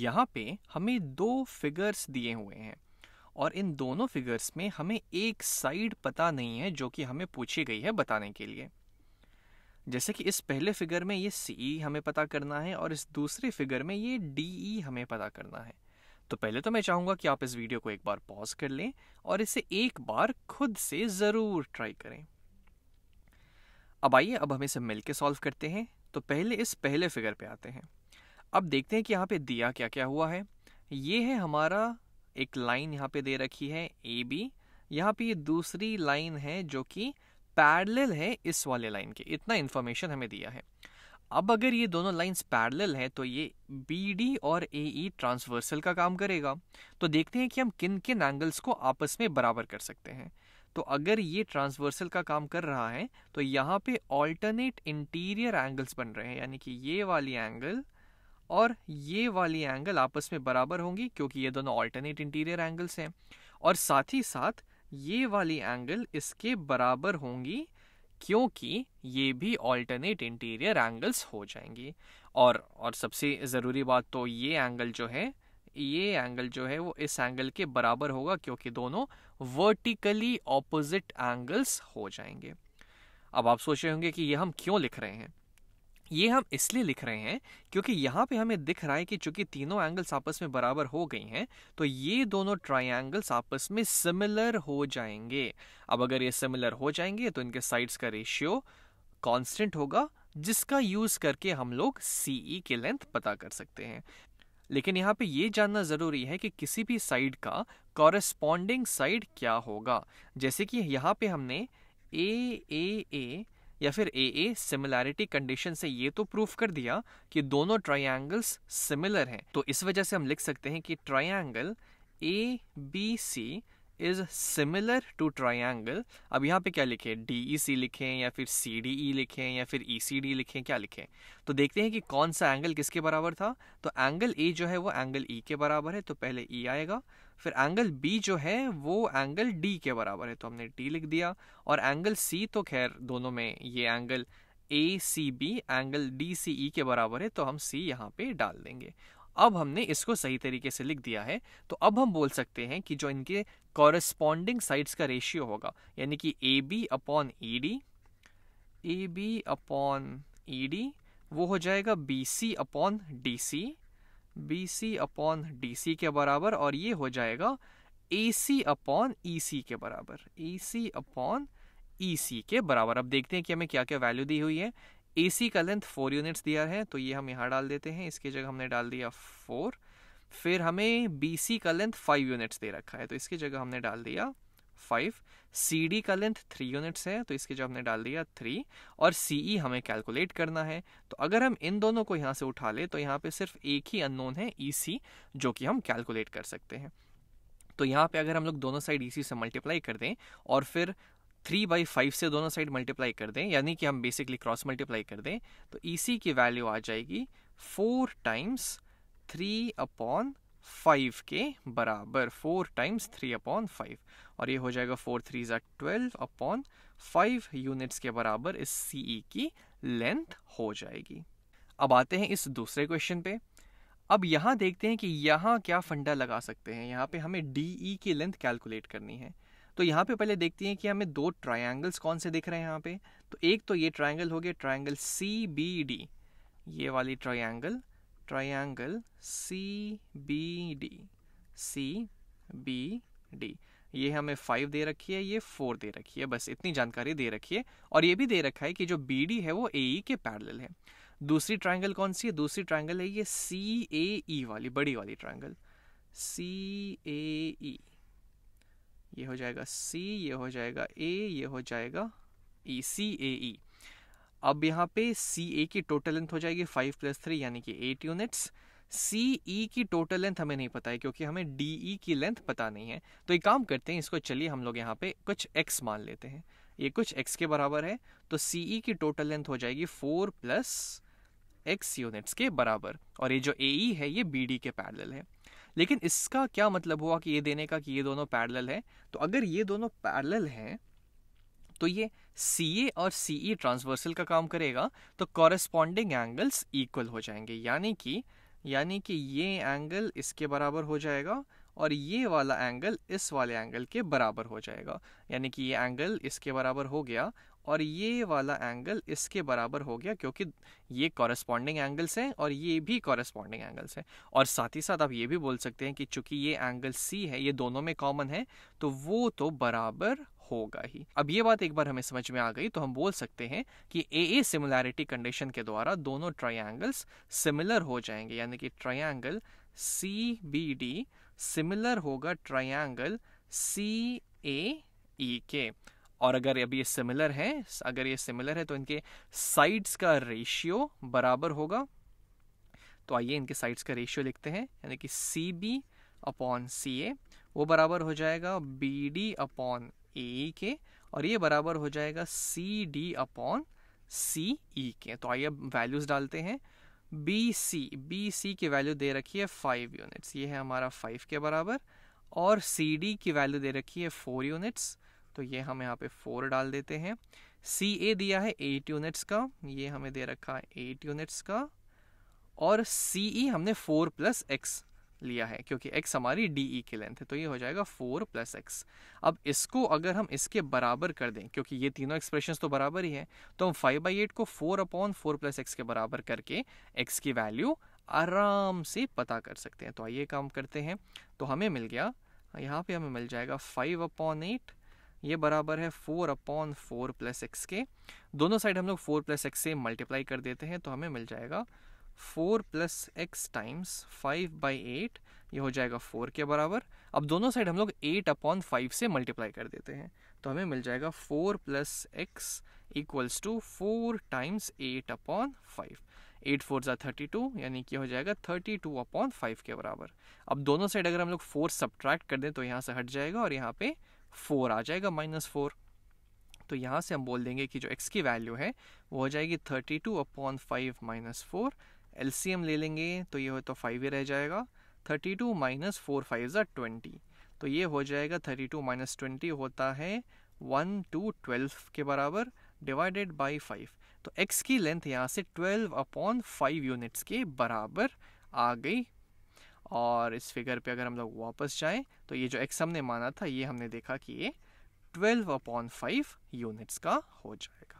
यहाँ पे हमें दो फिगर्स दिए हुए हैं और इन दोनों फिगर्स में हमें एक साइड पता नहीं है जो कि हमें पूछी गई है बताने के लिए जैसे कि इस पहले फिगर में ये सी हमें पता करना है और इस दूसरे फिगर में ये डी हमें पता करना है तो पहले तो मैं चाहूंगा कि आप इस वीडियो को एक बार पॉज कर लें और इसे एक बार खुद से ज़रूर ट्राई करें अब आइए अब हम इसे मिलकर सॉल्व करते हैं तो पहले इस पहले फिगर पे आते हैं अब देखते हैं कि यहाँ पे दिया क्या क्या हुआ है ये है हमारा एक लाइन यहाँ पे दे रखी है ए बी यहाँ पे ये दूसरी लाइन है जो कि पैरेलल है इस वाले लाइन के इतना इन्फॉर्मेशन हमें दिया है अब अगर ये दोनों लाइंस पैरेलल हैं तो ये बी डी और ए ई ट्रांसवर्सल का काम करेगा तो देखते हैं कि हम किन किन एंगल्स को आपस में बराबर कर सकते हैं तो अगर ये ट्रांसवर्सल का काम कर रहा है तो यहाँ पे ऑल्टरनेट इंटीरियर एंगल्स बन रहे हैं यानी कि ये वाली एंगल और ये वाली एंगल आपस में बराबर होंगी क्योंकि ये दोनों ऑल्टरनेट इंटीरियर एंगल्स हैं और साथ ही साथ ये वाली एंगल इसके बराबर होंगी क्योंकि ये भी ऑल्टरनेट इंटीरियर एंगल्स हो जाएंगी और और सबसे ज़रूरी बात तो ये एंगल जो है ये एंगल जो है वो इस एंगल के बराबर होगा क्योंकि दोनों वर्टिकली ऑपोजिट एंगल्स हो जाएंगे अब आप सोच रहे होंगे कि ये हम क्यों लिख रहे हैं ये हम इसलिए लिख रहे हैं क्योंकि यहाँ पे हमें दिख रहा है कि चूंकि तीनों एंगल्स आपस में बराबर हो गई हैं तो ये दोनों ट्राइंगल्स आपस में सिमिलर हो जाएंगे अब अगर ये सिमिलर हो जाएंगे तो इनके साइड्स का रेशियो कांस्टेंट होगा जिसका यूज करके हम लोग सीई e के लेंथ पता कर सकते हैं लेकिन यहाँ पे ये जानना ज़रूरी है कि किसी भी साइड का कॉरेस्पॉन्डिंग साइड क्या होगा जैसे कि यहाँ पे हमने ए ए ए या फिर ए ए सिमिलैरिटी कंडीशन से ये तो प्रूफ कर दिया कि दोनों ट्राइंगल्स सिमिलर हैं तो इस वजह से हम लिख सकते हैं कि triangle A B C is similar to triangle अब यहाँ पे क्या लिखें डी ई सी लिखें या फिर सी डी ई लिखें या फिर ई सी डी लिखें क्या लिखें तो देखते हैं कि कौन सा एंगल किसके बराबर था तो एंगल ए जो है वो एंगल ई e के बराबर है तो पहले ई e आएगा फिर एंगल बी जो है वो एंगल डी के बराबर है तो हमने डी लिख दिया और एंगल सी तो खैर दोनों में ये angle A C B angle D C E के बराबर है तो हम सी यहाँ पे डाल देंगे अब हमने इसको सही तरीके से लिख दिया है तो अब हम बोल सकते हैं कि जो इनके कॉरेस्पॉन्डिंग साइड्स का रेशियो होगा यानी कि A B upon E D A B upon E D वो हो जाएगा B C upon D C B C upon D C के बराबर और ये हो जाएगा ए सी अपॉन ई सी के बराबर ए सी अपॉन ई सी के बराबर अब देखते हैं कि हमें क्या क्या वैल्यू दी हुई है ए सी का लेंथ फोर यूनिट्स दिया है तो ये हम यहाँ डाल देते हैं इसकी जगह हमने डाल दिया फोर फिर हमें बी सी का लेंथ फाइव यूनिट्स दे रखा है तो इसकी जगह हमने डाल दिया फाइव सी डी का लेंथ थ्री यूनिट्स है तो इसके जो हमने डाल दिया थ्री और सी ई e हमें कैलकुलेट करना है तो अगर हम इन दोनों को यहाँ से उठा ले तो यहाँ पे सिर्फ एक ही अननोन है ई e सी जो कि हम कैलकुलेट कर सकते हैं तो यहाँ पे अगर हम लोग दोनों साइड ई सी से मल्टीप्लाई कर दें और फिर थ्री बाई फाइव से दोनों साइड मल्टीप्लाई कर दें यानी कि हम बेसिकली क्रॉस मल्टीप्लाई कर दें तो ई e सी की वैल्यू आ जाएगी four times three upon five के बराबर four times three upon five और ये हो जाएगा फोर थ्री जै ट्वेल्व अपॉन फाइव यूनिट्स के बराबर इस सी e की लेंथ हो जाएगी अब आते हैं इस दूसरे क्वेश्चन पे अब यहाँ देखते हैं कि यहाँ क्या फंडा लगा सकते हैं यहाँ पे हमें डी ई e की लेंथ कैलकुलेट करनी है तो यहाँ पे पहले देखते हैं कि हमें दो ट्राइंगल्स कौन से दिख रहे हैं यहाँ पे तो एक तो ये ट्राइंगल हो गया ट्राइंगल सी बी डी ये वाली triangle triangle C B D C B D ये हमें फाइव दे रखी है ये फोर दे रखी है बस इतनी जानकारी दे रखी है और ये भी दे रखा है कि जो बी डी है वो ए ई e के पैरेलल है दूसरी ट्रायंगल कौन सी है दूसरी ट्रायंगल है ये सी ए ई वाली बड़ी वाली ट्रायंगल सी ए ई ये हो जाएगा सी ये हो जाएगा ए ये हो जाएगा ई सी ए ई अब यहाँ पे सी ए की टोटल लेंथ हो जाएगी फाइव प्लस थ्री यानी कि एट यूनिट्स सी ई की टोटल लेंथ हमें नहीं पता है क्योंकि हमें डी ई e की लेंथ पता नहीं है तो एक काम करते हैं इसको चलिए हम लोग यहाँ पे कुछ एक्स मान लेते हैं ये कुछ एक्स के बराबर है तो सी ई e की टोटल लेंथ हो जाएगी फोर प्लस एक्स यूनिट्स के बराबर और ये जो ए ई e है ये बी डी के पैरेलल है लेकिन इसका क्या मतलब हुआ कि ये देने का कि ये दोनों पैरेलल है तो अगर ये दोनों पैरेलल हैं तो ये सी और सी ई ट्रांसवर्सल का काम करेगा तो कॉरेस्पॉन्डिंग एंगल्स इक्वल हो जाएंगे यानी कि यानी कि ये एंगल इसके बराबर हो जाएगा और ये वाला एंगल इस वाले एंगल के बराबर हो जाएगा यानी कि ये एंगल इसके बराबर हो गया और ये वाला एंगल इसके बराबर हो गया क्योंकि ये कॉरेस्पॉन्डिंग एंगल्स हैं और ये भी कॉरेस्पॉन्डिंग एंगल्स हैं और साथ ही साथ आप ये भी बोल सकते हैं कि चूंकि ये एंगल सी है ये दोनों में कॉमन है तो वो तो बराबर होगा ही अब ये बात एक बार हमें समझ में आ गई तो हम बोल सकते हैं कि ए ए सिमिलैरिटी कंडीशन के द्वारा दोनों ट्राइंगल्स सिमिलर हो जाएंगे यानी कि triangle C B D similar होगा ट्राइंगल सी ए ई के और अगर अभी ये सिमिलर है अगर ये सिमिलर है तो इनके साइड्स का रेशियो बराबर होगा तो आइए इनके साइड्स का रेशियो लिखते हैं यानी कि सी बी अपॉन सी ए वो बराबर हो जाएगा बी डी अपॉन ए के और ये बराबर हो जाएगा सी डी अपॉन सी ई के तो आइए वैल्यूज़ डालते हैं बी सी बी सी की वैल्यू दे रखी है फाइव यूनिट्स ये है हमारा फाइव के बराबर और सी डी की वैल्यू दे रखी है फोर यूनिट्स तो ये हम यहाँ पे फोर डाल देते हैं सी ए दिया है एट यूनिट्स का ये हमें दे रखा है एट यूनिट्स का और सी ई e हमने फोर प्लस एक्स लिया है क्योंकि x हमारी डी ई e की लेंथ है तो ये हो जाएगा फोर प्लस एक्स अब इसको अगर हम इसके बराबर कर दें क्योंकि ये तीनों एक्सप्रेशन तो बराबर ही है तो हम फाइव बाई एट को four upon four plus x के बराबर करके एक्स की वैल्यू आराम से पता कर सकते हैं तो आइए काम करते हैं तो हमें मिल गया यहाँ पे हमें मिल जाएगा फाइव अपॉन एट ये बराबर है four upon four plus x के दोनों साइड हम लोग फोर प्लस एक्स से मल्टीप्लाई कर देते हैं तो हमें मिल जाएगा four plus x times five by eight ये हो जाएगा फोर के बराबर अब दोनों साइड हम लोग एट अपॉन फाइव से मल्टीप्लाई कर देते हैं तो हमें मिल जाएगा four plus x equals to four times eight upon five eight four ज़ा थर्टी टू यानी कि हो जाएगा थर्टी टू अपॉन फाइव के बराबर अब दोनों साइड अगर हम लोग फोर सब्ट्रैक्ट कर दें तो यहाँ से हट जाएगा और यहाँ पे फोर आ जाएगा माइनस फोर तो यहाँ से हम बोल देंगे कि जो एक्स की वैल्यू है वो हो जाएगी thirty two upon five minus four एल ले लेंगे तो ये हो तो फाइव ही रह जाएगा thirty two minus four five ज़ा ट्वेंटी तो ये हो जाएगा थर्टी टू माइनस ट्वेंटी होता है वन टू ट्वेल्व के बराबर डिवाइडेड बाई फाइव तो x की लेंथ यहाँ से ट्वेल्व अपॉन फाइव यूनिट्स के बराबर आ गई और इस फिगर पे अगर हम लोग वापस जाएं तो ये जो x हमने माना था ये हमने देखा कि ये ट्वेल्व अपॉन फाइव यूनिट्स का हो जाएगा